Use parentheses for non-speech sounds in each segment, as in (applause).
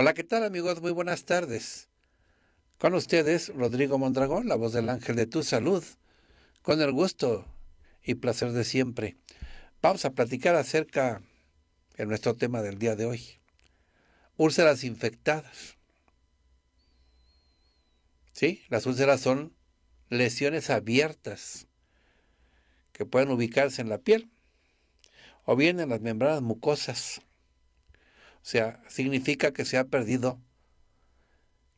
Hola, ¿qué tal amigos? Muy buenas tardes. Con ustedes, Rodrigo Mondragón, la voz del ángel de tu salud, con el gusto y placer de siempre. Vamos a platicar acerca de nuestro tema del día de hoy, úlceras infectadas. ¿Sí? Las úlceras son lesiones abiertas que pueden ubicarse en la piel o bien en las membranas mucosas o sea, significa que se ha perdido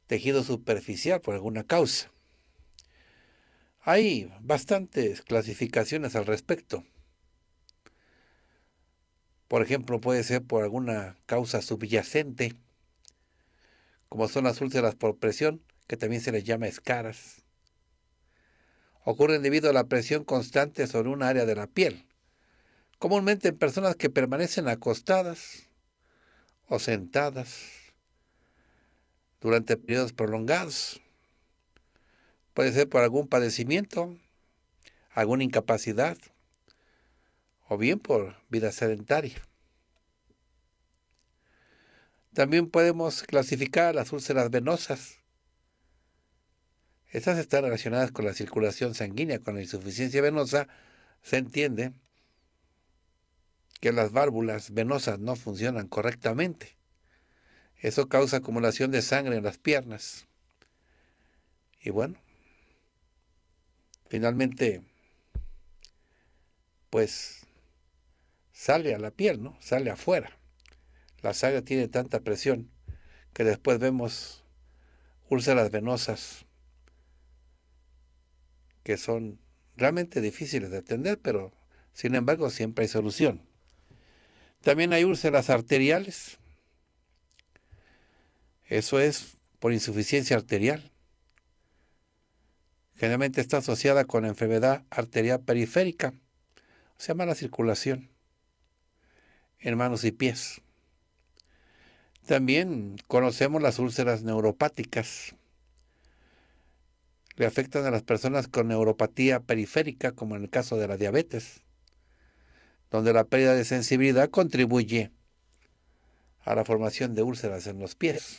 tejido superficial por alguna causa. Hay bastantes clasificaciones al respecto. Por ejemplo, puede ser por alguna causa subyacente, como son las úlceras por presión, que también se les llama escaras. Ocurren debido a la presión constante sobre un área de la piel, comúnmente en personas que permanecen acostadas o sentadas durante periodos prolongados. Puede ser por algún padecimiento, alguna incapacidad o bien por vida sedentaria. También podemos clasificar las úlceras venosas. Estas están relacionadas con la circulación sanguínea, con la insuficiencia venosa, se entiende que las válvulas venosas no funcionan correctamente. Eso causa acumulación de sangre en las piernas. Y bueno, finalmente, pues sale a la piel, ¿no? Sale afuera. La sangre tiene tanta presión que después vemos úlceras venosas que son realmente difíciles de atender, pero sin embargo siempre hay solución. También hay úlceras arteriales. Eso es por insuficiencia arterial. Generalmente está asociada con enfermedad arterial periférica, o sea, mala circulación en manos y pies. También conocemos las úlceras neuropáticas. Le afectan a las personas con neuropatía periférica, como en el caso de la diabetes donde la pérdida de sensibilidad contribuye a la formación de úlceras en los pies.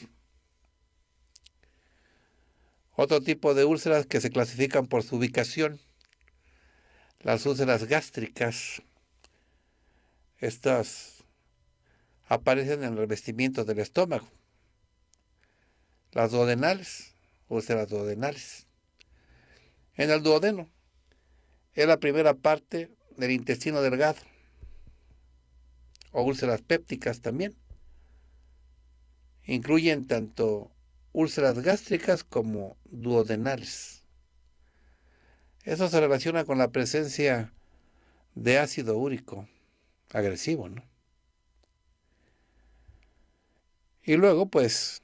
Otro tipo de úlceras que se clasifican por su ubicación, las úlceras gástricas, estas aparecen en el revestimiento del estómago. Las duodenales, úlceras duodenales. En el duodeno es la primera parte del intestino delgado o úlceras pépticas también. Incluyen tanto úlceras gástricas como duodenales. Eso se relaciona con la presencia de ácido úrico agresivo, ¿no? Y luego, pues,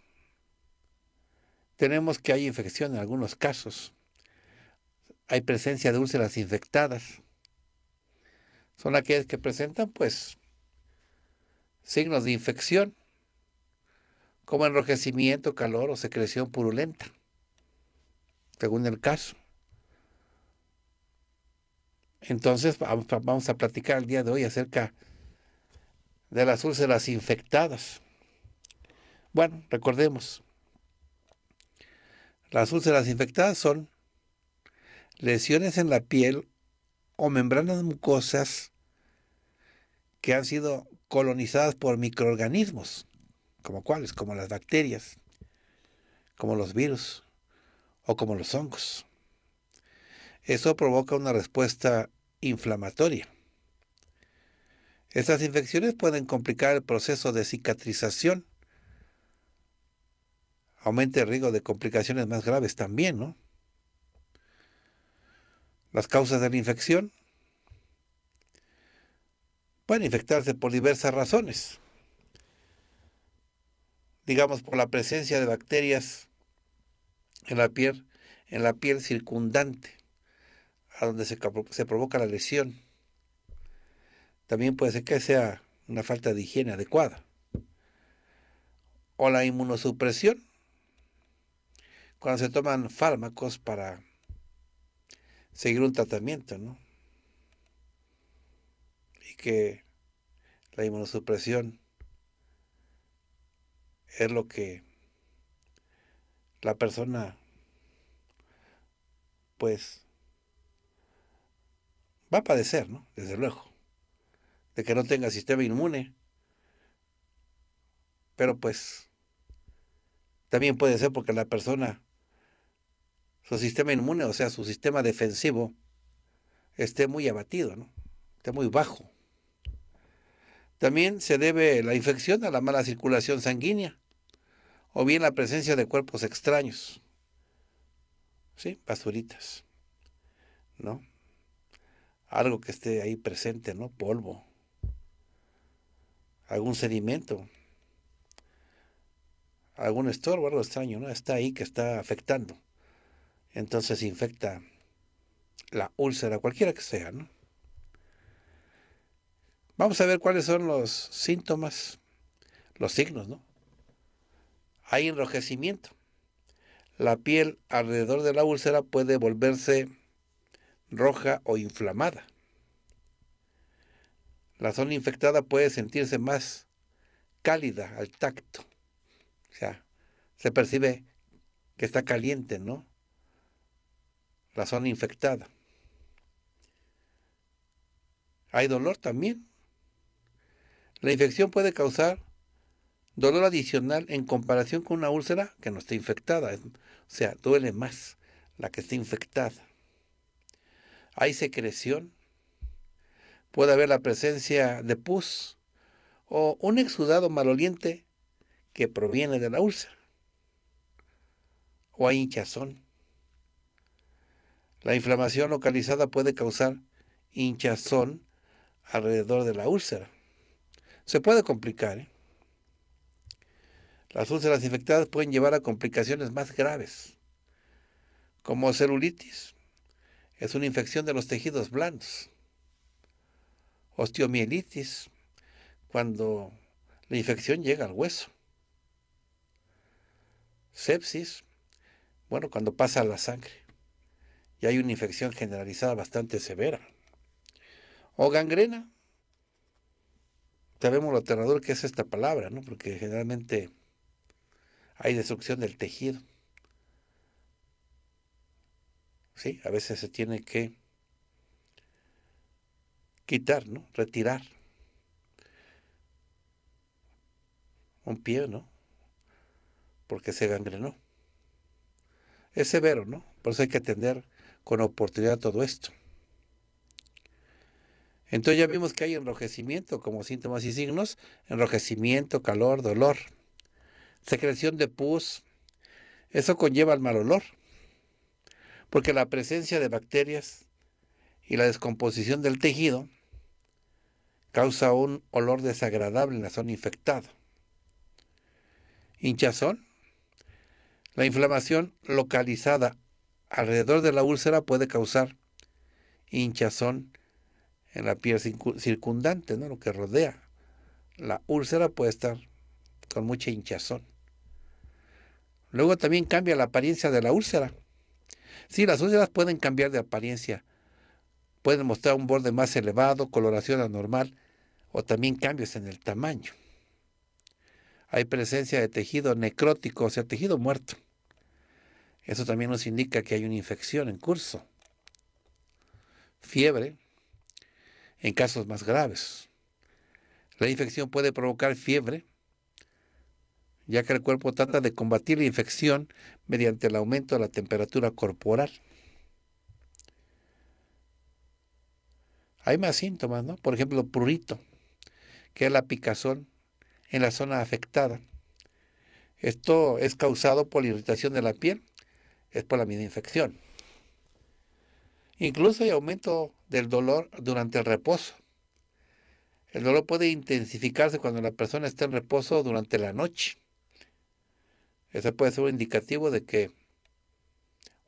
tenemos que hay infección en algunos casos. Hay presencia de úlceras infectadas. Son aquellas que presentan, pues, signos de infección, como enrojecimiento, calor o secreción purulenta, según el caso. Entonces vamos a platicar el día de hoy acerca de las úlceras infectadas. Bueno, recordemos, las úlceras infectadas son lesiones en la piel o membranas mucosas que han sido colonizadas por microorganismos, como cuáles, como las bacterias, como los virus o como los hongos. Eso provoca una respuesta inflamatoria. Estas infecciones pueden complicar el proceso de cicatrización. Aumenta el riesgo de complicaciones más graves también, ¿no? Las causas de la infección pueden infectarse por diversas razones. Digamos, por la presencia de bacterias en la piel, en la piel circundante, a donde se, se provoca la lesión. También puede ser que sea una falta de higiene adecuada. O la inmunosupresión, cuando se toman fármacos para seguir un tratamiento, ¿no? que la inmunosupresión es lo que la persona pues va a padecer, ¿no? Desde luego, de que no tenga sistema inmune. Pero pues también puede ser porque la persona, su sistema inmune, o sea, su sistema defensivo, esté muy abatido, ¿no? Esté muy bajo. También se debe la infección a la mala circulación sanguínea o bien la presencia de cuerpos extraños. ¿Sí? Basuritas. ¿No? Algo que esté ahí presente, ¿no? Polvo. Algún sedimento. Algún estorbo, algo extraño, ¿no? Está ahí que está afectando. Entonces infecta la úlcera, cualquiera que sea, ¿no? Vamos a ver cuáles son los síntomas, los signos, ¿no? Hay enrojecimiento. La piel alrededor de la úlcera puede volverse roja o inflamada. La zona infectada puede sentirse más cálida al tacto. O sea, se percibe que está caliente, ¿no? La zona infectada. Hay dolor también. La infección puede causar dolor adicional en comparación con una úlcera que no está infectada. O sea, duele más la que está infectada. Hay secreción. Puede haber la presencia de pus o un exudado maloliente que proviene de la úlcera. O hay hinchazón. La inflamación localizada puede causar hinchazón alrededor de la úlcera. Se puede complicar. ¿eh? Las úlceras infectadas pueden llevar a complicaciones más graves, como celulitis. Es una infección de los tejidos blandos. Osteomielitis, cuando la infección llega al hueso. Sepsis, bueno, cuando pasa a la sangre. Y hay una infección generalizada bastante severa. O gangrena, sabemos lo aterrador que es esta palabra, ¿no? Porque generalmente hay destrucción del tejido. Sí, a veces se tiene que quitar, ¿no? Retirar. Un pie, ¿no? Porque se gangrenó. Es severo, ¿no? Por eso hay que atender con oportunidad todo esto. Entonces ya vimos que hay enrojecimiento como síntomas y signos, enrojecimiento, calor, dolor, secreción de pus. Eso conlleva al mal olor, porque la presencia de bacterias y la descomposición del tejido causa un olor desagradable en la zona infectada. Hinchazón. La inflamación localizada alrededor de la úlcera puede causar hinchazón en la piel circundante, ¿no? lo que rodea. La úlcera puede estar con mucha hinchazón. Luego también cambia la apariencia de la úlcera. Sí, las úlceras pueden cambiar de apariencia. Pueden mostrar un borde más elevado, coloración anormal o también cambios en el tamaño. Hay presencia de tejido necrótico, o sea, tejido muerto. Eso también nos indica que hay una infección en curso. Fiebre, en casos más graves. La infección puede provocar fiebre, ya que el cuerpo trata de combatir la infección mediante el aumento de la temperatura corporal. Hay más síntomas, ¿no? Por ejemplo, prurito, que es la picazón en la zona afectada. Esto es causado por la irritación de la piel, es por la misma infección. Incluso hay aumento del dolor durante el reposo. El dolor puede intensificarse cuando la persona está en reposo durante la noche. Eso puede ser un indicativo de que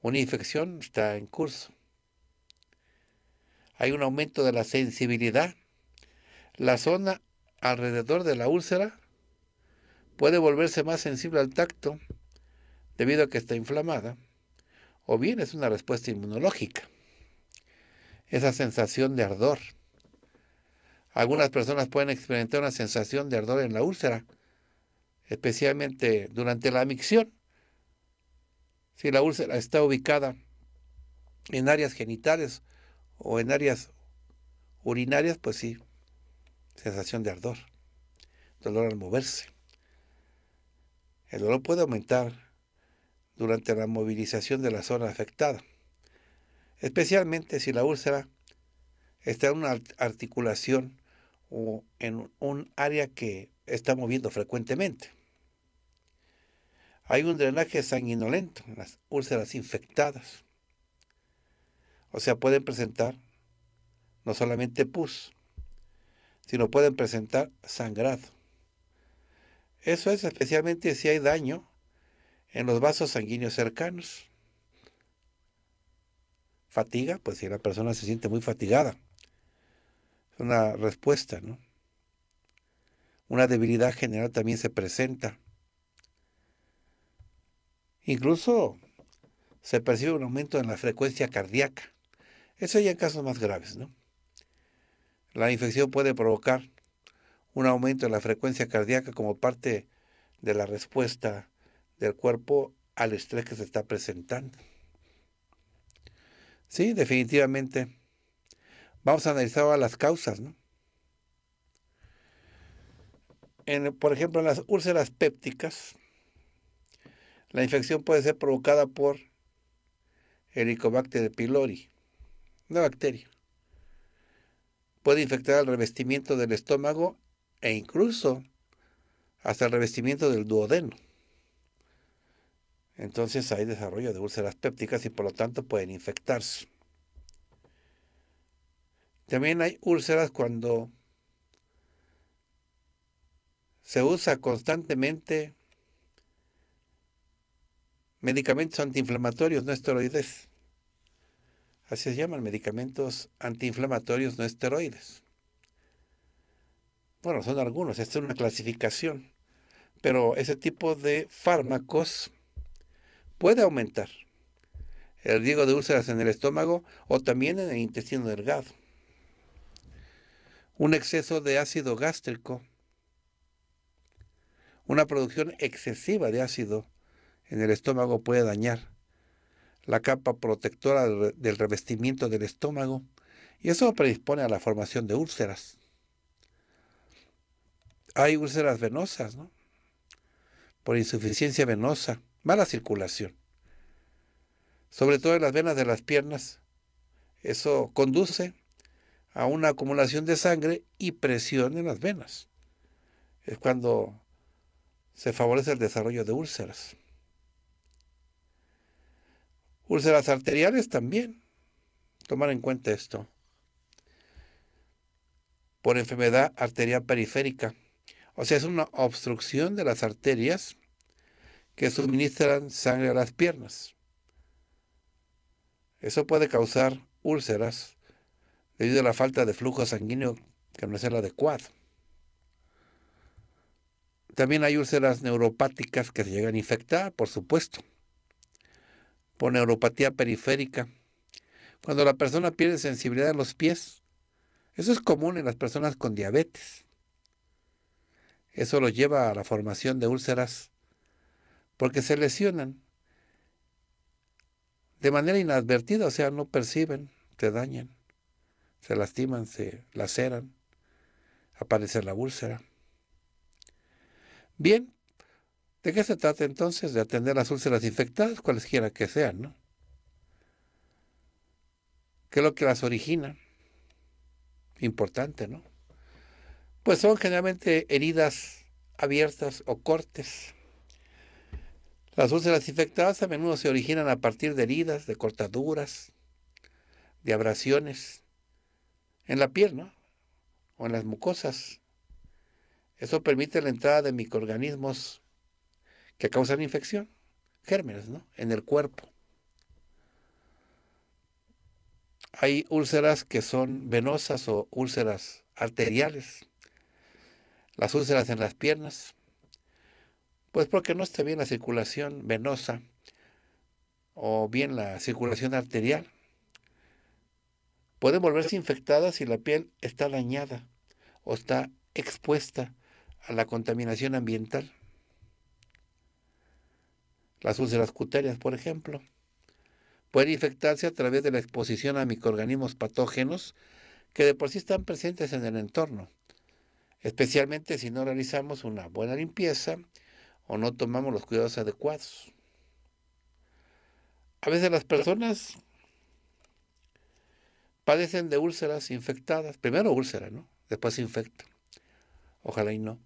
una infección está en curso. Hay un aumento de la sensibilidad. La zona alrededor de la úlcera puede volverse más sensible al tacto debido a que está inflamada, o bien es una respuesta inmunológica esa sensación de ardor. Algunas personas pueden experimentar una sensación de ardor en la úlcera, especialmente durante la micción. Si la úlcera está ubicada en áreas genitales o en áreas urinarias, pues sí, sensación de ardor, dolor al moverse. El dolor puede aumentar durante la movilización de la zona afectada especialmente si la úlcera está en una articulación o en un área que está moviendo frecuentemente. Hay un drenaje sanguinolento en las úlceras infectadas. O sea, pueden presentar no solamente pus, sino pueden presentar sangrado. Eso es especialmente si hay daño en los vasos sanguíneos cercanos. Fatiga, pues si la persona se siente muy fatigada. Es una respuesta, ¿no? Una debilidad general también se presenta. Incluso se percibe un aumento en la frecuencia cardíaca. Eso ya en casos más graves, ¿no? La infección puede provocar un aumento en la frecuencia cardíaca como parte de la respuesta del cuerpo al estrés que se está presentando. Sí, definitivamente. Vamos a analizar ahora las causas, En, por ejemplo, en las úlceras pépticas, la infección puede ser provocada por Helicobacter pylori, una bacteria. Puede infectar el revestimiento del estómago e incluso hasta el revestimiento del duodeno entonces hay desarrollo de úlceras pépticas y por lo tanto pueden infectarse. También hay úlceras cuando se usa constantemente medicamentos antiinflamatorios no esteroides. Así se llaman, medicamentos antiinflamatorios no esteroides. Bueno, son algunos, esta es una clasificación. Pero ese tipo de fármacos puede aumentar el riesgo de úlceras en el estómago o también en el intestino delgado. Un exceso de ácido gástrico, una producción excesiva de ácido en el estómago puede dañar la capa protectora del revestimiento del estómago y eso predispone a la formación de úlceras. Hay úlceras venosas, ¿no? Por insuficiencia venosa mala circulación, sobre todo en las venas de las piernas. Eso conduce a una acumulación de sangre y presión en las venas. Es cuando se favorece el desarrollo de úlceras. Úlceras arteriales también. Tomar en cuenta esto. Por enfermedad arterial periférica. O sea, es una obstrucción de las arterias que suministran sangre a las piernas. Eso puede causar úlceras debido a la falta de flujo sanguíneo que no es el adecuado. También hay úlceras neuropáticas que se llegan a infectar, por supuesto, por neuropatía periférica. Cuando la persona pierde sensibilidad en los pies, eso es común en las personas con diabetes. Eso lo lleva a la formación de úlceras porque se lesionan de manera inadvertida, o sea, no perciben, te dañan, se lastiman, se laceran, aparece la úlcera. Bien, ¿de qué se trata entonces? De atender las úlceras infectadas, cualesquiera que sean, ¿no? ¿Qué es lo que las origina? Importante, ¿no? Pues son generalmente heridas abiertas o cortes las úlceras infectadas a menudo se originan a partir de heridas, de cortaduras, de abrasiones en la pierna o en las mucosas. Eso permite la entrada de microorganismos que causan infección, gérmenes, ¿no? En el cuerpo. Hay úlceras que son venosas o úlceras arteriales. Las úlceras en las piernas, pues porque no está bien la circulación venosa o bien la circulación arterial. Puede volverse infectada si la piel está dañada o está expuesta a la contaminación ambiental. Las úlceras cutáneas, por ejemplo, pueden infectarse a través de la exposición a microorganismos patógenos que de por sí están presentes en el entorno, especialmente si no realizamos una buena limpieza o no tomamos los cuidados adecuados. A veces las personas padecen de úlceras infectadas, primero úlcera, ¿no? Después se infectan, ojalá y no,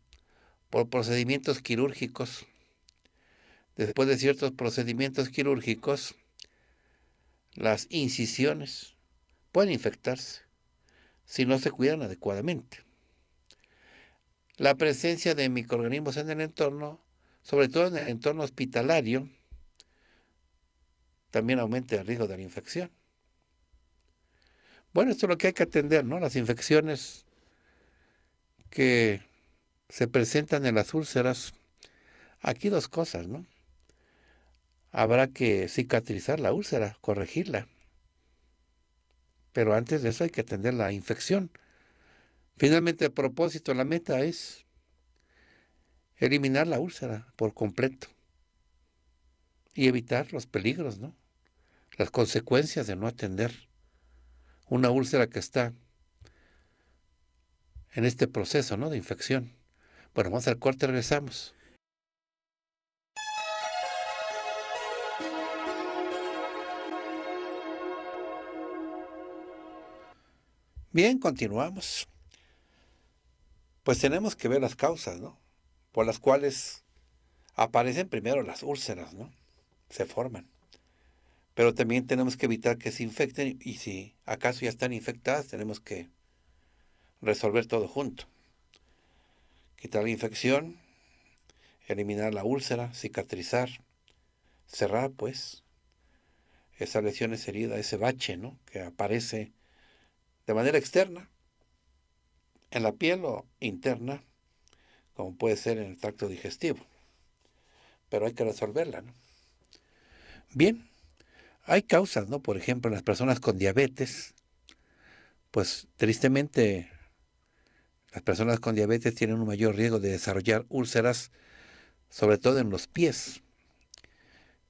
por procedimientos quirúrgicos. Después de ciertos procedimientos quirúrgicos, las incisiones pueden infectarse si no se cuidan adecuadamente. La presencia de microorganismos en el entorno sobre todo en el entorno hospitalario, también aumenta el riesgo de la infección. Bueno, esto es lo que hay que atender, ¿no? Las infecciones que se presentan en las úlceras. Aquí dos cosas, ¿no? Habrá que cicatrizar la úlcera, corregirla. Pero antes de eso hay que atender la infección. Finalmente, el propósito, la meta es eliminar la úlcera por completo y evitar los peligros, ¿no? Las consecuencias de no atender una úlcera que está en este proceso, ¿no? De infección. Bueno, vamos al corte, regresamos. Bien, continuamos. Pues tenemos que ver las causas, ¿no? por las cuales aparecen primero las úlceras, ¿no? Se forman. Pero también tenemos que evitar que se infecten y si acaso ya están infectadas, tenemos que resolver todo junto. Quitar la infección, eliminar la úlcera, cicatrizar, cerrar pues esa lesión, esa herida, ese bache ¿no? que aparece de manera externa, en la piel o interna, como puede ser en el tracto digestivo. Pero hay que resolverla, ¿no? Bien, hay causas, ¿no? Por ejemplo, las personas con diabetes, pues tristemente las personas con diabetes tienen un mayor riesgo de desarrollar úlceras, sobre todo en los pies,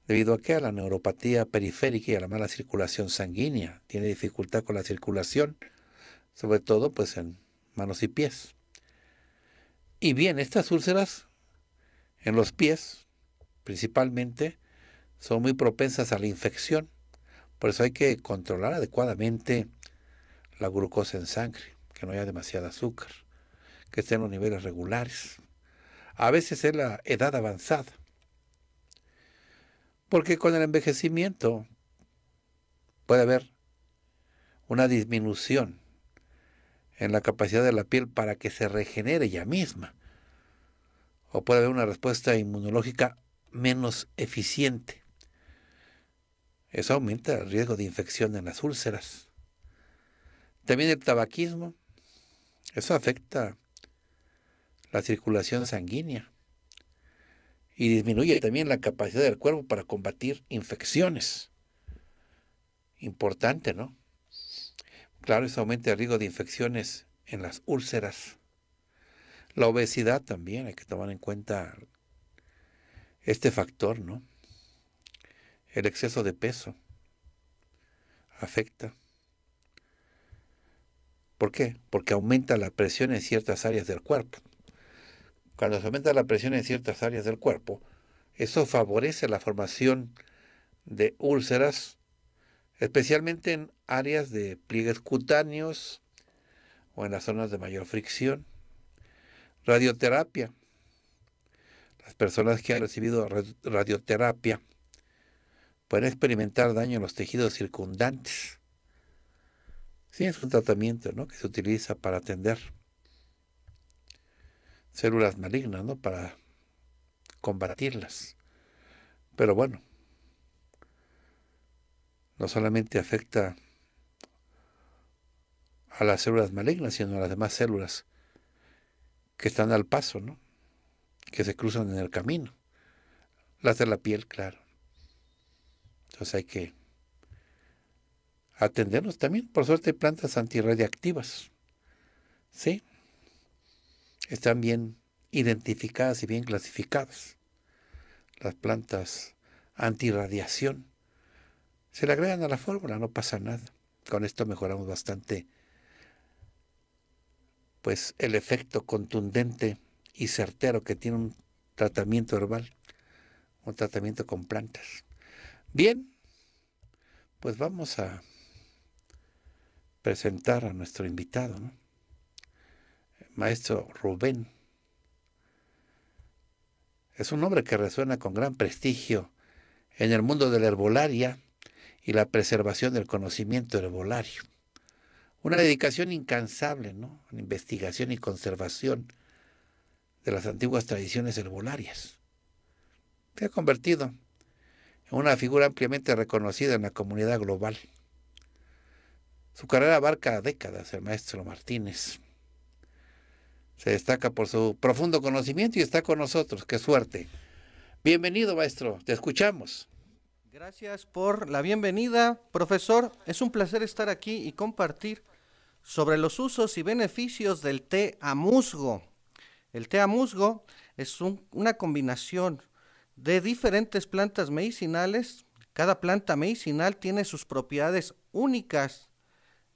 debido a que a la neuropatía periférica y a la mala circulación sanguínea, tiene dificultad con la circulación, sobre todo pues en manos y pies. Y bien, estas úlceras en los pies, principalmente, son muy propensas a la infección. Por eso hay que controlar adecuadamente la glucosa en sangre, que no haya demasiado azúcar, que estén los niveles regulares. A veces es la edad avanzada. Porque con el envejecimiento puede haber una disminución en la capacidad de la piel para que se regenere ella misma. O puede haber una respuesta inmunológica menos eficiente. Eso aumenta el riesgo de infección en las úlceras. También el tabaquismo. Eso afecta la circulación sanguínea y disminuye también la capacidad del cuerpo para combatir infecciones. Importante, ¿no? Claro, eso aumenta el riesgo de infecciones en las úlceras. La obesidad también, hay que tomar en cuenta este factor, ¿no? El exceso de peso afecta. ¿Por qué? Porque aumenta la presión en ciertas áreas del cuerpo. Cuando se aumenta la presión en ciertas áreas del cuerpo, eso favorece la formación de úlceras especialmente en áreas de pliegues cutáneos o en las zonas de mayor fricción. Radioterapia. Las personas que han recibido radioterapia pueden experimentar daño en los tejidos circundantes. Sí, es un tratamiento ¿no? que se utiliza para atender células malignas, ¿no? para combatirlas. Pero bueno, no solamente afecta a las células malignas, sino a las demás células que están al paso, ¿no? que se cruzan en el camino. Las de la piel, claro. Entonces hay que atendernos también. Por suerte hay plantas antirradiactivas. ¿Sí? Están bien identificadas y bien clasificadas. Las plantas antirradiación se le agregan a la fórmula, no pasa nada. Con esto mejoramos bastante pues el efecto contundente y certero que tiene un tratamiento herbal, un tratamiento con plantas. Bien, pues vamos a presentar a nuestro invitado, maestro Rubén. Es un hombre que resuena con gran prestigio en el mundo de la herbolaria, y la preservación del conocimiento herbolario. Una dedicación incansable, ¿no? la investigación y conservación de las antiguas tradiciones herbolarias. Se ha convertido en una figura ampliamente reconocida en la comunidad global. Su carrera abarca décadas, el maestro Martínez. Se destaca por su profundo conocimiento y está con nosotros. ¡Qué suerte! Bienvenido, maestro. Te escuchamos. Gracias por la bienvenida, profesor. Es un placer estar aquí y compartir sobre los usos y beneficios del té a musgo. El té a musgo es una combinación de diferentes plantas medicinales. Cada planta medicinal tiene sus propiedades únicas.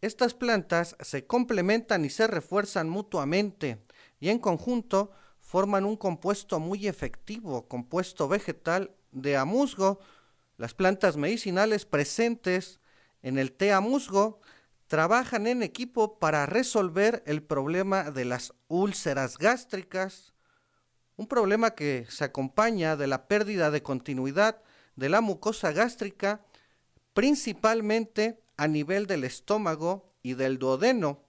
Estas plantas se complementan y se refuerzan mutuamente y en conjunto forman un compuesto muy efectivo, compuesto vegetal de a musgo, las plantas medicinales presentes en el tea musgo trabajan en equipo para resolver el problema de las úlceras gástricas, un problema que se acompaña de la pérdida de continuidad de la mucosa gástrica, principalmente a nivel del estómago y del duodeno.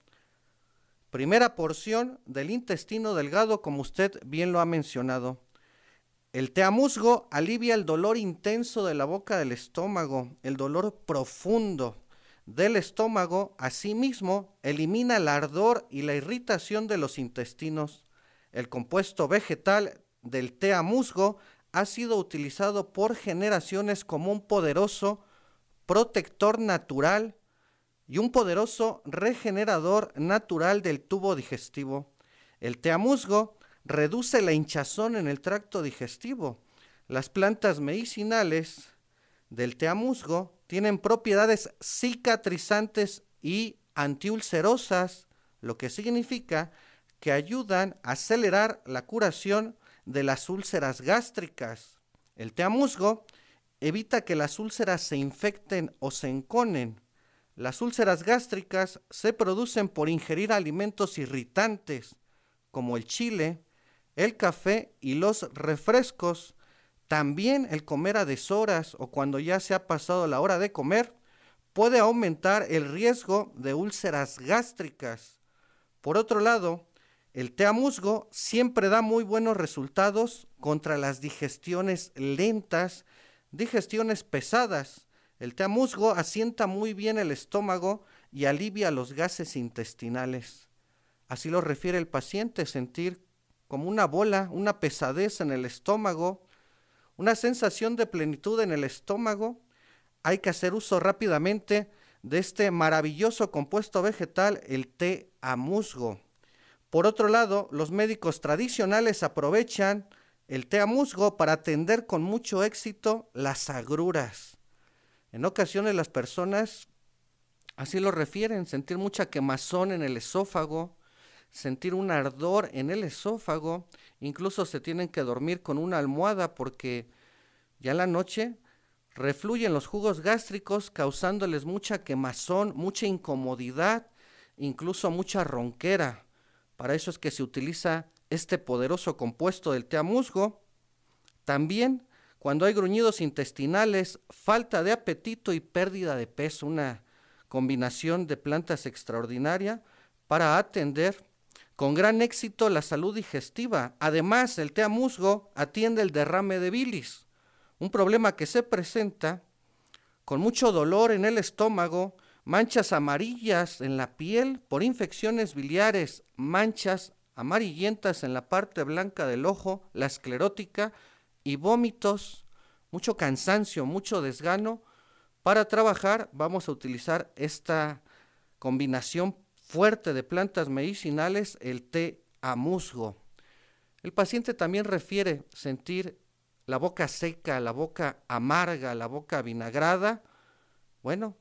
Primera porción del intestino delgado, como usted bien lo ha mencionado. El musgo alivia el dolor intenso de la boca del estómago, el dolor profundo del estómago, asimismo elimina el ardor y la irritación de los intestinos. El compuesto vegetal del musgo ha sido utilizado por generaciones como un poderoso protector natural y un poderoso regenerador natural del tubo digestivo. El musgo reduce la hinchazón en el tracto digestivo. Las plantas medicinales del musgo tienen propiedades cicatrizantes y antiulcerosas, lo que significa que ayudan a acelerar la curación de las úlceras gástricas. El musgo evita que las úlceras se infecten o se enconen. Las úlceras gástricas se producen por ingerir alimentos irritantes, como el chile, el café y los refrescos, también el comer a deshoras o cuando ya se ha pasado la hora de comer, puede aumentar el riesgo de úlceras gástricas. Por otro lado, el té a musgo siempre da muy buenos resultados contra las digestiones lentas, digestiones pesadas. El té a musgo asienta muy bien el estómago y alivia los gases intestinales. Así lo refiere el paciente, sentir como una bola, una pesadez en el estómago, una sensación de plenitud en el estómago, hay que hacer uso rápidamente de este maravilloso compuesto vegetal, el té a musgo. Por otro lado, los médicos tradicionales aprovechan el té a musgo para atender con mucho éxito las agruras. En ocasiones las personas así lo refieren, sentir mucha quemazón en el esófago, sentir un ardor en el esófago, incluso se tienen que dormir con una almohada porque ya la noche refluyen los jugos gástricos causándoles mucha quemazón, mucha incomodidad, incluso mucha ronquera. Para eso es que se utiliza este poderoso compuesto del té musgo. También cuando hay gruñidos intestinales, falta de apetito y pérdida de peso, una combinación de plantas extraordinaria para atender con gran éxito la salud digestiva. Además, el té a musgo atiende el derrame de bilis, un problema que se presenta con mucho dolor en el estómago, manchas amarillas en la piel por infecciones biliares, manchas amarillentas en la parte blanca del ojo, la esclerótica y vómitos, mucho cansancio, mucho desgano. Para trabajar vamos a utilizar esta combinación fuerte de plantas medicinales, el té a musgo. El paciente también refiere sentir la boca seca, la boca amarga, la boca vinagrada. Bueno,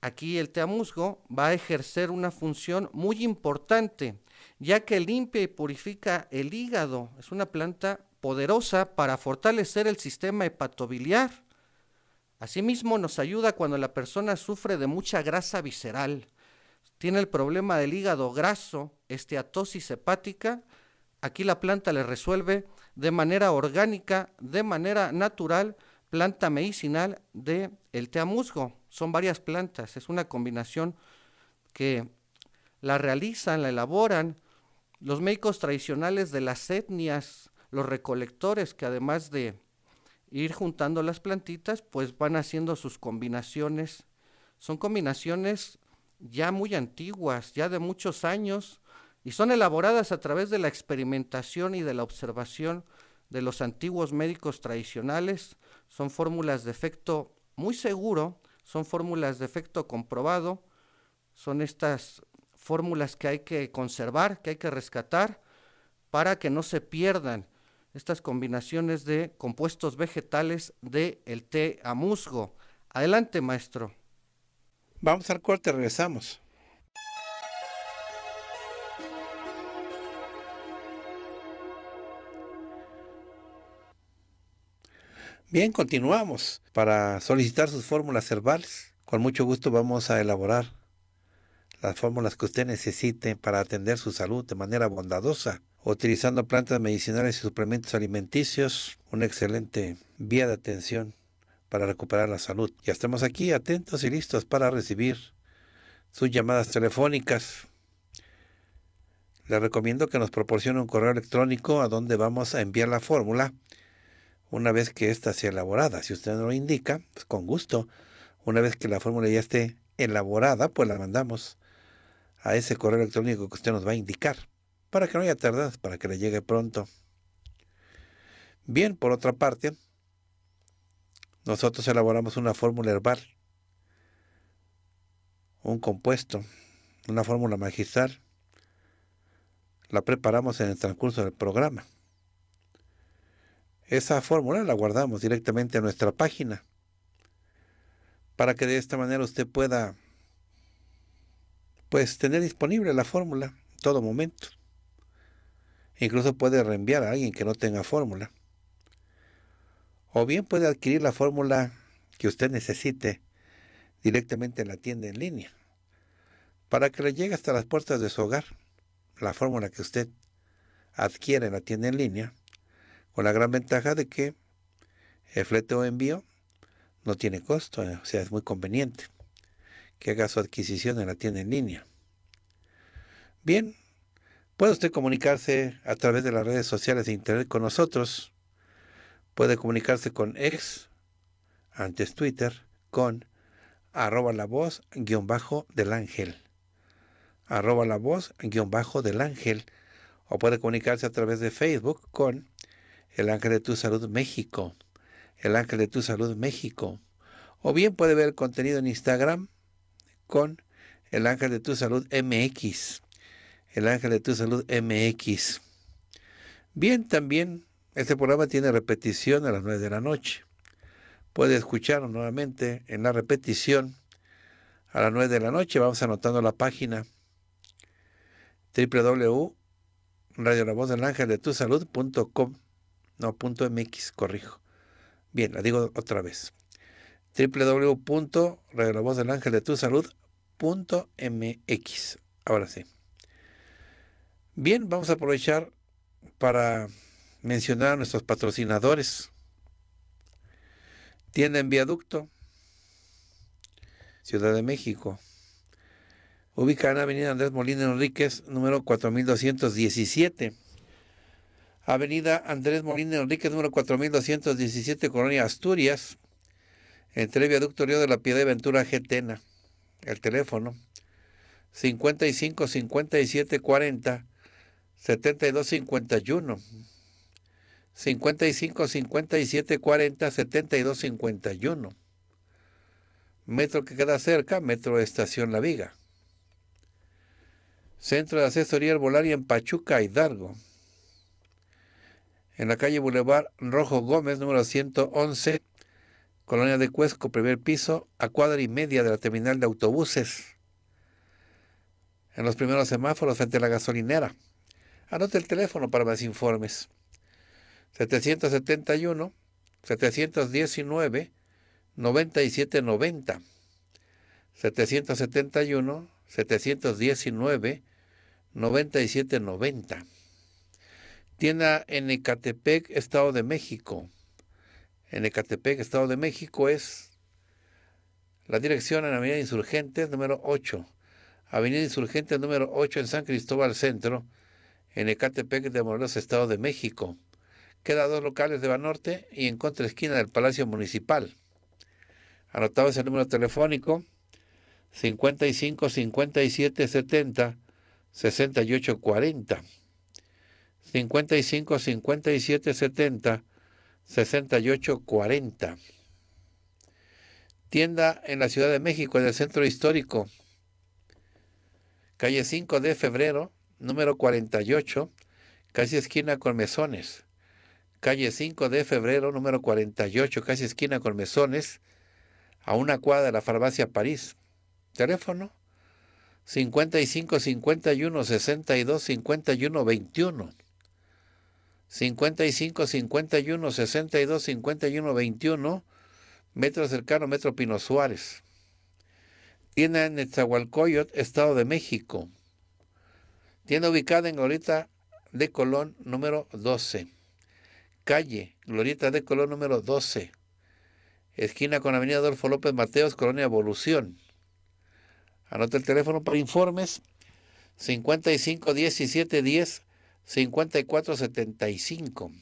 aquí el té a musgo va a ejercer una función muy importante, ya que limpia y purifica el hígado. Es una planta poderosa para fortalecer el sistema hepatobiliar. Asimismo, nos ayuda cuando la persona sufre de mucha grasa visceral tiene el problema del hígado graso, esteatosis hepática, aquí la planta le resuelve de manera orgánica, de manera natural, planta medicinal de el té musgo. Son varias plantas, es una combinación que la realizan, la elaboran los médicos tradicionales de las etnias, los recolectores que además de ir juntando las plantitas, pues van haciendo sus combinaciones. Son combinaciones ya muy antiguas, ya de muchos años, y son elaboradas a través de la experimentación y de la observación de los antiguos médicos tradicionales. Son fórmulas de efecto muy seguro, son fórmulas de efecto comprobado, son estas fórmulas que hay que conservar, que hay que rescatar, para que no se pierdan estas combinaciones de compuestos vegetales de el té a musgo. Adelante, maestro. Vamos al corte, regresamos. Bien, continuamos. Para solicitar sus fórmulas herbales, con mucho gusto vamos a elaborar las fórmulas que usted necesite para atender su salud de manera bondadosa, utilizando plantas medicinales y suplementos alimenticios, una excelente vía de atención para recuperar la salud. Ya estamos aquí atentos y listos para recibir sus llamadas telefónicas. le recomiendo que nos proporcione un correo electrónico a donde vamos a enviar la fórmula una vez que ésta sea elaborada. Si usted no lo indica, pues, con gusto, una vez que la fórmula ya esté elaborada, pues la mandamos a ese correo electrónico que usted nos va a indicar, para que no haya tardas para que le llegue pronto. Bien, por otra parte, nosotros elaboramos una fórmula herbal, un compuesto, una fórmula magistral. La preparamos en el transcurso del programa. Esa fórmula la guardamos directamente en nuestra página para que de esta manera usted pueda pues tener disponible la fórmula en todo momento. Incluso puede reenviar a alguien que no tenga fórmula o bien puede adquirir la fórmula que usted necesite directamente en la tienda en línea, para que le llegue hasta las puertas de su hogar. La fórmula que usted adquiere en la tienda en línea, con la gran ventaja de que el flete o envío no tiene costo, eh, o sea, es muy conveniente que haga su adquisición en la tienda en línea. Bien, puede usted comunicarse a través de las redes sociales de Internet con nosotros. Puede comunicarse con ex, antes Twitter, con arroba la voz guión bajo del ángel. Arroba la voz guión bajo del ángel. O puede comunicarse a través de Facebook con el ángel de tu salud México. El ángel de tu salud México. O bien puede ver contenido en Instagram con el ángel de tu salud MX. El ángel de tu salud MX. Bien, también este programa tiene repetición a las 9 de la noche. Puede escucharlo nuevamente en la repetición a las 9 de la noche. Vamos anotando la página www.radiolavozdelangeldetusalud.com no, punto .mx, corrijo. Bien, la digo otra vez. www.radiolavozdelangeldetusalud.mx Ahora sí. Bien, vamos a aprovechar para mencionar a nuestros patrocinadores. Tienda en Viaducto, Ciudad de México. Ubicada en Avenida Andrés Molina Enríquez, número 4217. Avenida Andrés Molina Enríquez, número 4217, Colonia Asturias, entre Viaducto Río de la Piedad y Ventura Getena. El teléfono 55 57 40 55 57 40 72 51. Metro que queda cerca, Metro Estación La Viga. Centro de Asesoría Herbolaria en Pachuca, Hidalgo. En la calle Boulevard Rojo Gómez, número 111, Colonia de Cuesco, primer piso, a cuadra y media de la terminal de autobuses. En los primeros semáforos frente a la gasolinera. Anote el teléfono para más informes. 771, 719, 9790. 771, 719, 9790. Tienda en Ecatepec, Estado de México. En Ecatepec, Estado de México es la dirección en Avenida Insurgentes número 8. Avenida Insurgentes número 8 en San Cristóbal Centro, en Ecatepec de Morelos, Estado de México queda dos locales de Banorte y en contra esquina del Palacio Municipal. anotado el número telefónico 55 57 70 68 40. 55 57 70 68 40. Tienda en la Ciudad de México, en el Centro Histórico, calle 5 de Febrero, número 48, casi esquina con Mesones calle 5 de febrero, número 48, casi esquina con a una cuadra de la farmacia París. Teléfono 55 51 62 51 21. 55 51 62 51 21, metro cercano, metro Pino Suárez. Tienda en Netzahualcoyot, Estado de México. Tienda ubicada en Glorita de Colón, número 12 calle Glorieta de color número 12, esquina con Avenida Adolfo López Mateos, Colonia Evolución. Anota el teléfono para informes 55 17 10 54 75.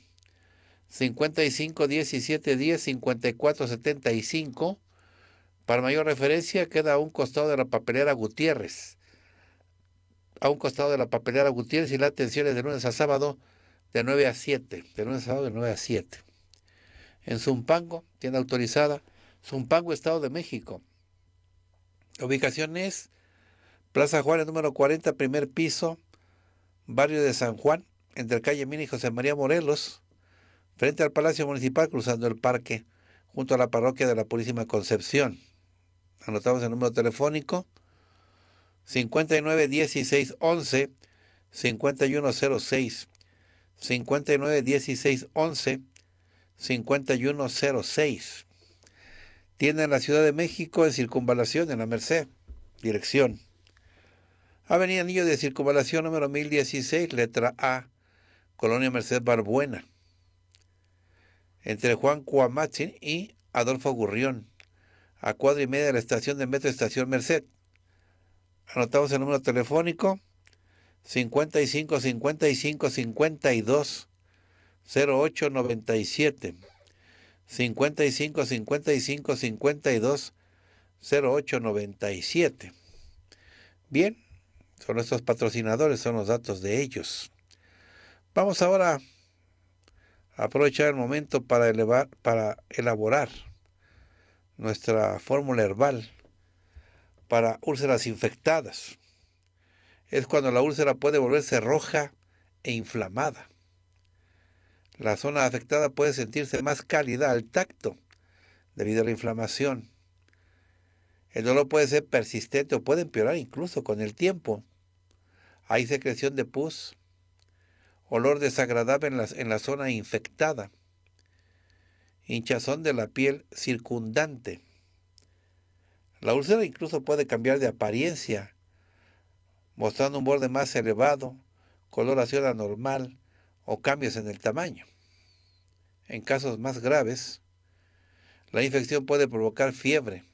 55 17 10 54 75. Para mayor referencia, queda a un costado de la papelera Gutiérrez. A un costado de la papelera Gutiérrez y la atención es de lunes a sábado de 9 a 7, de lunes sábado de 9 a 7. En Zumpango, tienda autorizada, Zumpango, Estado de México. La ubicación es Plaza Juárez número 40, primer piso, barrio de San Juan, entre calle Mina y José María Morelos, frente al Palacio Municipal, cruzando el parque, junto a la parroquia de la Purísima Concepción. Anotamos el número telefónico 59 16 11 5106 59 16 11 51 06. Tienda en la Ciudad de México, en Circunvalación, en la Merced. Dirección. Avenida Anillo de Circunvalación número 1016, letra A, Colonia Merced Barbuena. Entre Juan Cuamachin y Adolfo Gurrión, a cuadra y media de la estación de Metro Estación Merced. Anotamos el número telefónico 55 55 52 08 97 55 55 52 08 97 Bien, son nuestros patrocinadores, son los datos de ellos. Vamos ahora a aprovechar el momento para, elevar, para elaborar nuestra fórmula herbal para úlceras infectadas es cuando la úlcera puede volverse roja e inflamada. La zona afectada puede sentirse más cálida al tacto debido a la inflamación. El dolor puede ser persistente o puede empeorar incluso con el tiempo. Hay secreción de pus, olor desagradable en la, en la zona infectada, hinchazón de la piel circundante. La úlcera incluso puede cambiar de apariencia mostrando un borde más elevado, coloración anormal o cambios en el tamaño. En casos más graves, la infección puede provocar fiebre,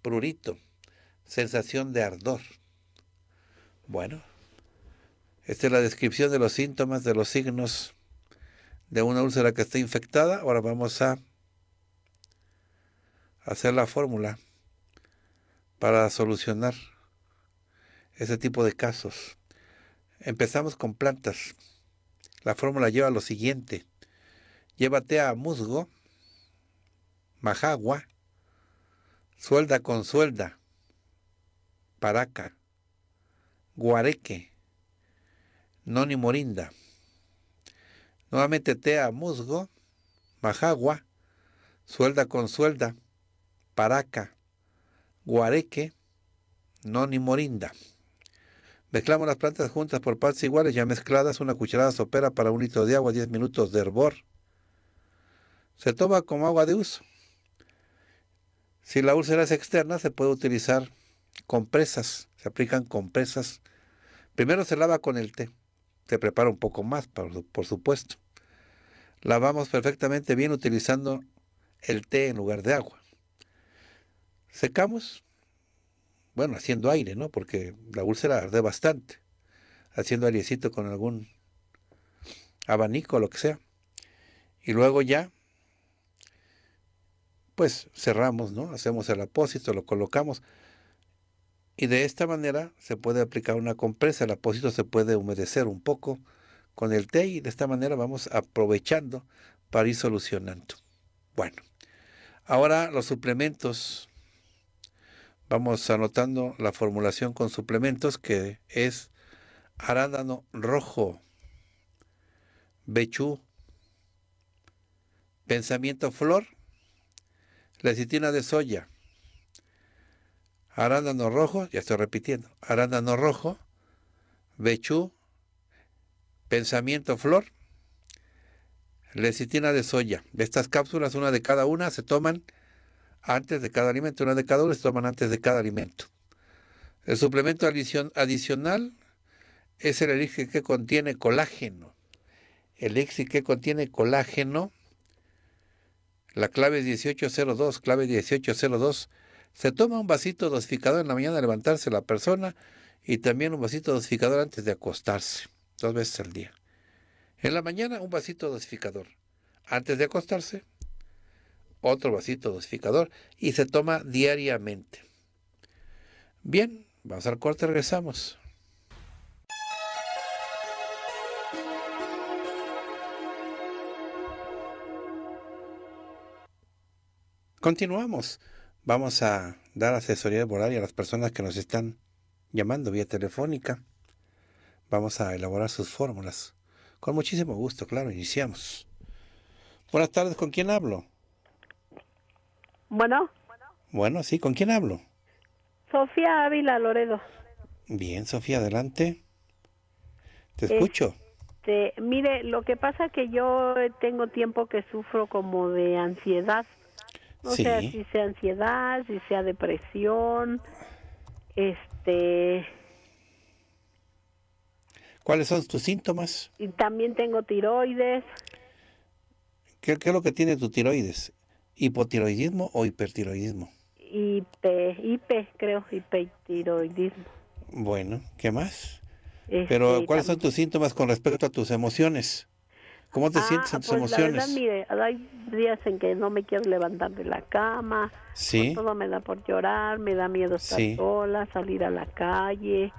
prurito, sensación de ardor. Bueno, esta es la descripción de los síntomas, de los signos de una úlcera que está infectada. Ahora vamos a hacer la fórmula para solucionar ese tipo de casos. Empezamos con plantas. La fórmula lleva lo siguiente. Llévate a musgo, majagua, suelda con suelda, paraca, guareque, noni morinda. Nuevamente a musgo, majagua, suelda con suelda, paraca, guareque, noni morinda. Mezclamos las plantas juntas por partes iguales, ya mezcladas, una cucharada sopera para un litro de agua, 10 minutos de hervor. Se toma como agua de uso. Si la úlcera es externa, se puede utilizar compresas, se aplican compresas. Primero se lava con el té, se prepara un poco más, por, por supuesto. Lavamos perfectamente bien utilizando el té en lugar de agua. Secamos bueno, haciendo aire, ¿no? Porque la úlcera arde bastante, haciendo airecito con algún abanico o lo que sea. Y luego ya, pues cerramos, ¿no? Hacemos el apósito, lo colocamos. Y de esta manera se puede aplicar una compresa, el apósito se puede humedecer un poco con el té y de esta manera vamos aprovechando para ir solucionando. Bueno, ahora los suplementos Vamos anotando la formulación con suplementos que es arándano rojo, bechú, pensamiento flor, lecitina de soya, arándano rojo, ya estoy repitiendo, arándano rojo, bechú, pensamiento flor, lecitina de soya. Estas cápsulas, una de cada una, se toman antes de cada alimento. Una de cada una se toman antes de cada alimento. El suplemento adicional es el elixir que contiene colágeno. El elixir que contiene colágeno, la clave es 1802, clave 1802, se toma un vasito dosificador en la mañana de levantarse la persona y también un vasito dosificador antes de acostarse, dos veces al día. En la mañana un vasito dosificador, antes de acostarse otro vasito dosificador y se toma diariamente. Bien, vamos al corte, regresamos. Continuamos. Vamos a dar asesoría y a las personas que nos están llamando vía telefónica. Vamos a elaborar sus fórmulas. Con muchísimo gusto, claro, iniciamos. Buenas tardes, ¿con quién hablo? Bueno. Bueno, sí, ¿con quién hablo? Sofía Ávila Loredo. Bien, Sofía, adelante. Te este, escucho. mire, lo que pasa que yo tengo tiempo que sufro como de ansiedad. No si sea ansiedad, si sea depresión. Este. ¿Cuáles son tus síntomas? Y también tengo tiroides. ¿Qué, ¿Qué, es lo que tiene tu tiroides? hipotiroidismo o hipertiroidismo? Hipe, creo, hipertiroidismo. Bueno, ¿qué más? Pero, este, ¿cuáles son tus síntomas con respecto a tus emociones? ¿Cómo te ah, sientes en pues, tus emociones? La verdad, mire, hay días en que no me quiero levantar de la cama. Sí. Todo me da por llorar, me da miedo estar sola, salir a la calle.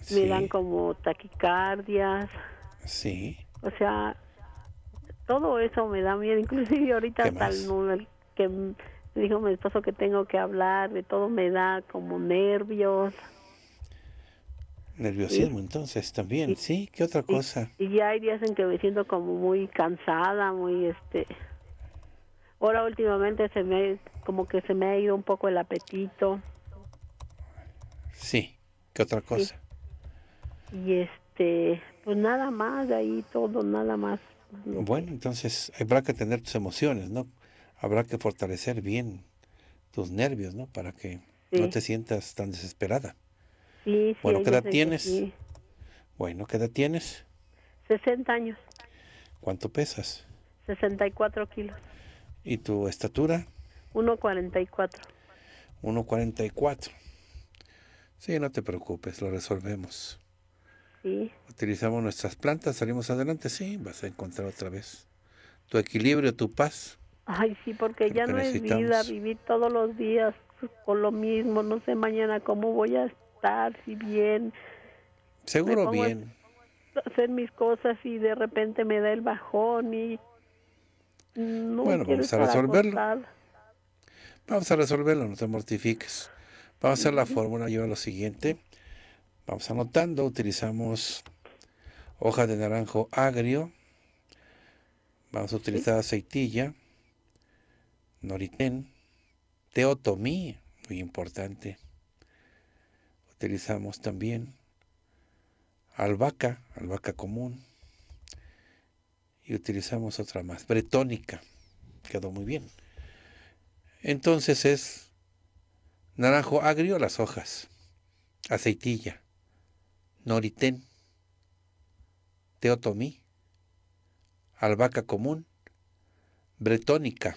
Sí. Me dan como taquicardias. Sí. O sea, todo eso me da miedo, (laughs) inclusive ahorita tal el que dijo mi esposo que tengo que hablar, de todo me da como nervios. Nerviosismo, entonces también, ¿sí? ¿Qué otra cosa? Y, ya hay días en que me siento como muy cansada, muy este. Ahora últimamente se me como que se me ha ido un poco el apetito. Sí, ¿qué otra cosa? Y este, pues nada más, de ahí todo, nada más. Bueno, entonces habrá que tener tus emociones, ¿no? Habrá que fortalecer bien tus nervios, ¿no? Para que no te sientas tan desesperada. Sí, sí, bueno, ¿qué edad tienes? Bueno, ¿qué edad tienes? 60 años. ¿Cuánto pesas? 64 kilos. ¿Y tu estatura? 1,44. 1,44. Sí, no te preocupes, lo resolvemos. Utilizamos nuestras plantas, salimos adelante, sí, vas a encontrar otra vez tu equilibrio, tu paz. Ay, sí, porque ya no es vida vivir todos los días con lo mismo, no sé mañana cómo voy a estar, si bien. Seguro bien. hacer mis cosas y de repente me da el bajón y... bueno, vamos a resolverlo. Vamos a resolverlo, no te mortifiques. Vamos a hacer la fórmula, yo a lo siguiente. Vamos anotando, utilizamos hoja de naranjo agrio, vamos a utilizar aceitilla, noritén, teotomí, muy importante. Utilizamos también albahaca, albahaca común. Y utilizamos otra más, bretónica. Quedó muy bien. Entonces es naranjo agrio las hojas, aceitilla, Noritén, Teotomí, Albahaca común, Bretónica.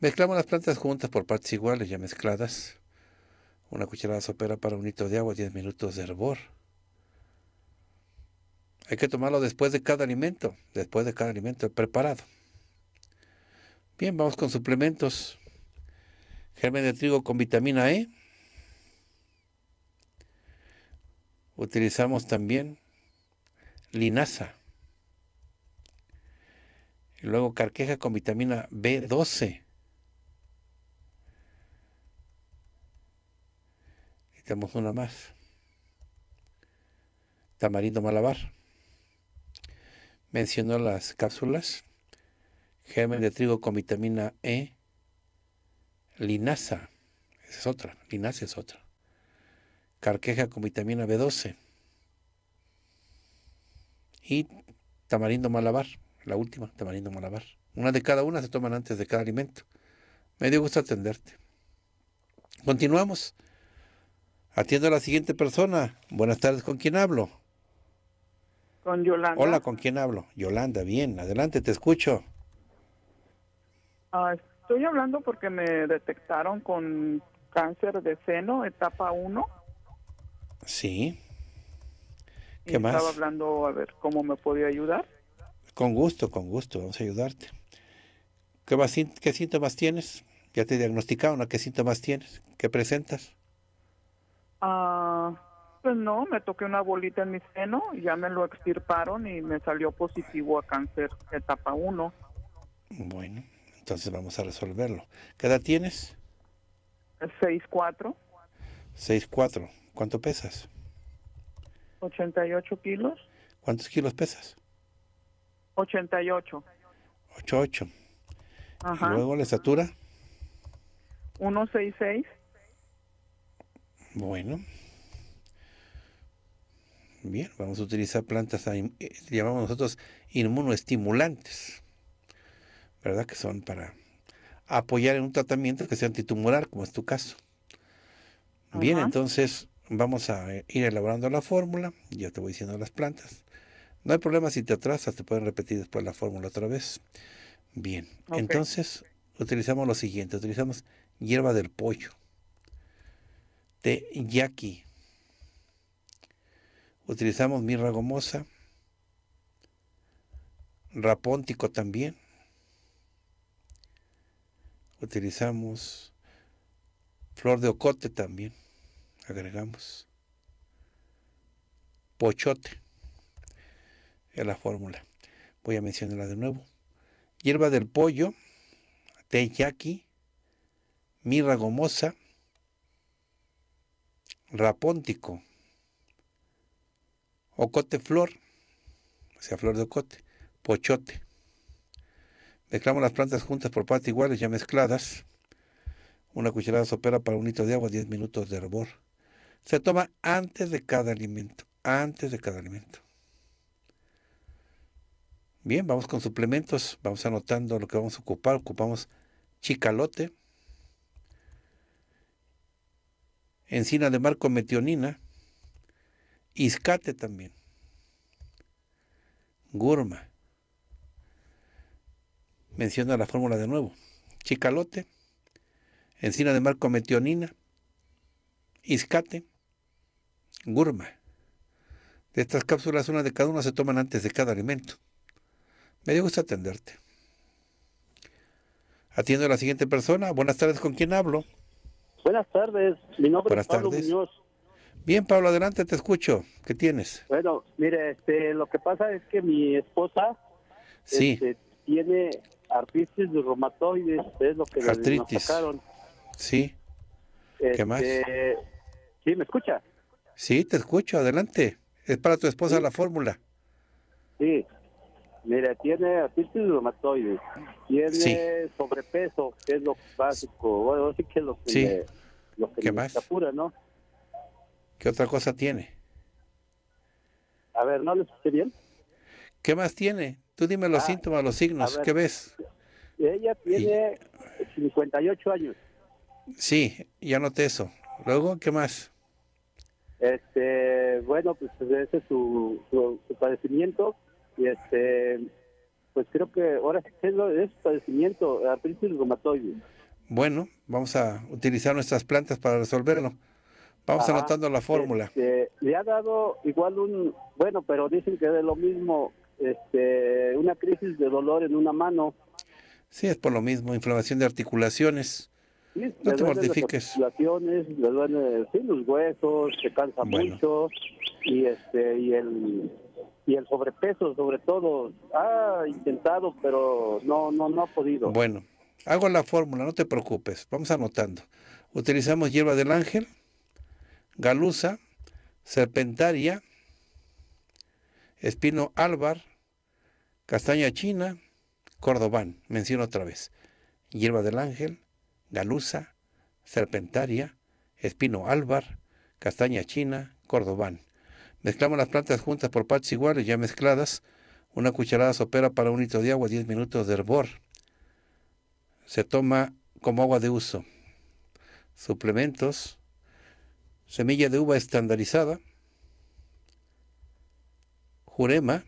Mezclamos las plantas juntas por partes iguales, ya mezcladas. Una cucharada sopera para un litro de agua, 10 minutos de hervor. Hay que tomarlo después de cada alimento, después de cada alimento preparado. Bien, vamos con suplementos. Germen de trigo con vitamina E, utilizamos también linaza. Y luego carqueja con vitamina B12. Necesitamos una más. Tamarindo malabar. Mencionó las cápsulas. Germen de trigo con vitamina E. Linaza. Esa es otra. Linaza es otra carqueja con vitamina B12 y tamarindo malabar, la última, tamarindo malabar. Una de cada una se toman antes de cada alimento. Me dio gusto atenderte. Continuamos. Atiendo a la siguiente persona. Buenas tardes, ¿con quién hablo? Con Yolanda. Hola, ¿con quién hablo? Yolanda, bien, adelante, te escucho. Ah, estoy hablando porque me detectaron con cáncer de seno, etapa 1. Sí. ¿Qué más? Estaba hablando a ver cómo me podía ayudar. Con gusto, con gusto, vamos a ayudarte. ¿Qué, qué síntomas tienes? ¿Ya te diagnosticaron qué síntomas tienes? ¿Qué presentas? Ah, pues no, me toqué una bolita en mi seno, ya me lo extirparon y me salió positivo a cáncer etapa 1. Bueno, entonces vamos a resolverlo. ¿Qué edad tienes? 6'4". 6'4". ¿Cuánto pesas? 88 kilos. ¿Cuántos kilos pesas? 88. 88. Ajá. ¿Y luego la estatura? 166. Bueno. Bien, vamos a utilizar plantas, eh, llamamos nosotros inmunoestimulantes, ¿verdad? Que son para apoyar en un tratamiento que sea antitumoral, como es tu caso. Bien, entonces, vamos a eh, ir elaborando la fórmula, ya te voy diciendo las plantas. No hay problema si te atrasas, te pueden repetir después la fórmula otra vez. Bien, entonces utilizamos lo siguiente, utilizamos hierba del pollo, de yaqui, utilizamos mirra gomosa, rapóntico también, utilizamos flor de ocote también, agregamos. Pochote es la fórmula. Voy a mencionarla de nuevo. Hierba del pollo, té mirra gomosa, rapóntico, ocote flor, o sea, flor de ocote, pochote. Mezclamos las plantas juntas por partes iguales, ya mezcladas. Una cucharada sopera para un litro de agua, 10 minutos de hervor se toma antes de cada alimento, antes de cada alimento. Bien, vamos con suplementos, vamos anotando lo que vamos a ocupar, ocupamos chicalote, encina de marco metionina, iscate también, gurma. Menciona la fórmula de nuevo. Chicalote, encina de marco metionina, iscate, Gurma. De estas cápsulas, una de cada una se toman antes de cada alimento. Me dio gusto atenderte. Atiendo a la siguiente persona. Buenas tardes, ¿con quién hablo? Buenas tardes, mi nombre es Pablo Bien, Pablo, adelante, te escucho. ¿Qué tienes? Bueno, mire, este, lo que pasa es que mi esposa este, tiene artritis reumatoides, es lo que le Sí. ¿Qué más? Este, sí, me escucha. Sí, te escucho, adelante. Es para tu esposa la fórmula. Sí, mira, tiene artritis reumatoide, tiene sobrepeso, que es lo básico, sí. ¿Qué más? ¿Qué otra cosa tiene? A ver, ¿no le escuché bien? ¿Qué más tiene? Tú dime los ah, síntomas, los signos, ¿qué ves? Ella tiene 58 años. Sí, ya noté eso. Luego, ¿qué más? Este, bueno, pues, pues ese es su, padecimiento y este, pues creo que ahora es, lo, de su padecimiento, artritis reumatoide. Bueno, vamos a utilizar nuestras plantas para resolverlo. Vamos anotando la fórmula. Este, le ha dado igual un, bueno, pero dicen que es lo mismo, este, una crisis de dolor en una mano. Sí, es por lo mismo, inflamación de articulaciones no te mortifiques. Las duelen eh, los huesos, se cansa mucho y este y el y el sobrepeso sobre todo ha intentado pero no no no ha podido. Bueno, hago la fórmula, no te preocupes, vamos anotando. Utilizamos hierba del ángel, galusa, serpentaria, espino álvar, castaña china, cordobán, menciono otra vez. Hierba del ángel, galusa, serpentaria, espino álvar, castaña china, cordobán. Mezclamos las plantas juntas por partes iguales, ya mezcladas. Una cucharada sopera para un litro de agua, 10 minutos de hervor. Se toma como agua de uso. Suplementos. Semilla de uva estandarizada. Jurema.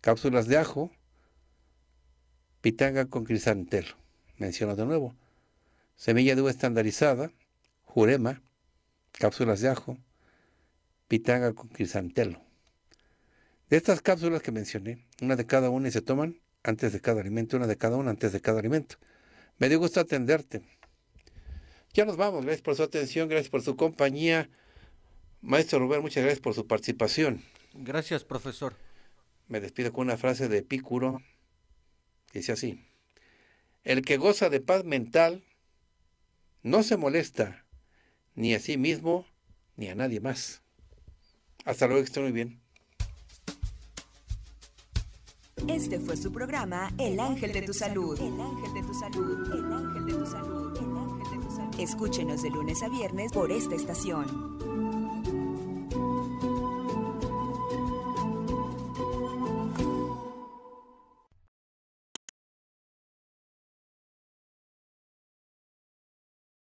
Cápsulas de ajo. Pitanga con crisantelo. Menciono de nuevo semilla de uva estandarizada, jurema, cápsulas de ajo, pitanga con crisantelo. De estas cápsulas que mencioné, una de cada una y se toman antes de cada alimento, una de cada una antes de cada alimento. Me dio gusto atenderte. Ya nos vamos, gracias por su atención, gracias por su compañía. Maestro Rubén, muchas gracias por su participación. Gracias, profesor. Me despido con una frase de Epicuro, que dice así, el que goza de paz mental no se molesta ni a sí mismo ni a nadie más. Hasta luego, que estén muy bien. Este fue su programa El Ángel de tu Salud. El Ángel de Salud. El Ángel de tu Salud. Escúchenos de lunes a viernes por esta estación.